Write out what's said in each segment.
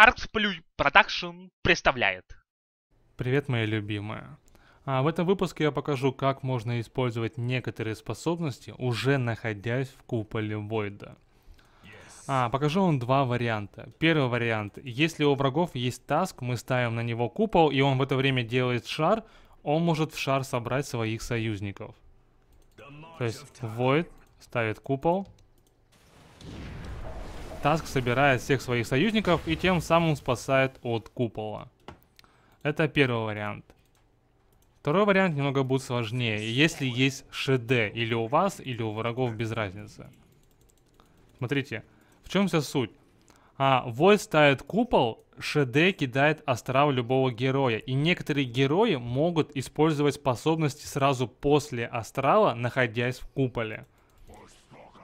Artplug Production представляет. Привет, моя любимая. А в этом выпуске я покажу, как можно использовать некоторые способности, уже находясь в куполе Войда. А, покажу вам два варианта. Первый вариант. Если у врагов есть таск, мы ставим на него купол, и он в это время делает шар, он может в шар собрать своих союзников. То есть Void ставит купол, Таск собирает всех своих союзников и тем самым спасает от купола. Это первый вариант. Второй вариант немного будет сложнее, если есть ШД или у вас, или у врагов, без разницы. Смотрите, в чем вся суть? А, Вольт ставит купол, ШД кидает астрал любого героя. И некоторые герои могут использовать способности сразу после астрала, находясь в куполе.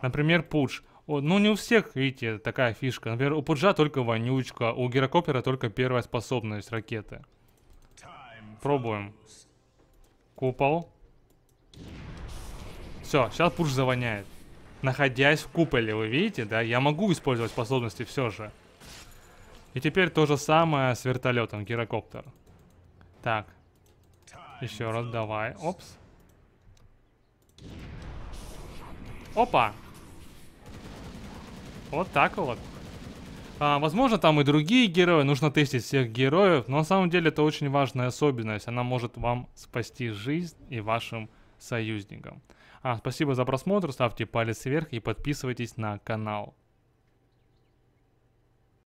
Например, Пуч. Ну, не у всех, видите, такая фишка. Например, у Пуджа только вонючка, у Герокопера только первая способность ракеты. Пробуем. Купол. Все, сейчас Пудж завоняет. Находясь в куполе, вы видите, да? Я могу использовать способности все же. И теперь то же самое с вертолетом, гирокоптер. Так. Еще раз, давай. Опс. Опа! Вот так вот. А, возможно, там и другие герои, нужно тестить всех героев, но на самом деле это очень важная особенность, она может вам спасти жизнь и вашим союзникам. А, спасибо за просмотр, ставьте палец вверх и подписывайтесь на канал.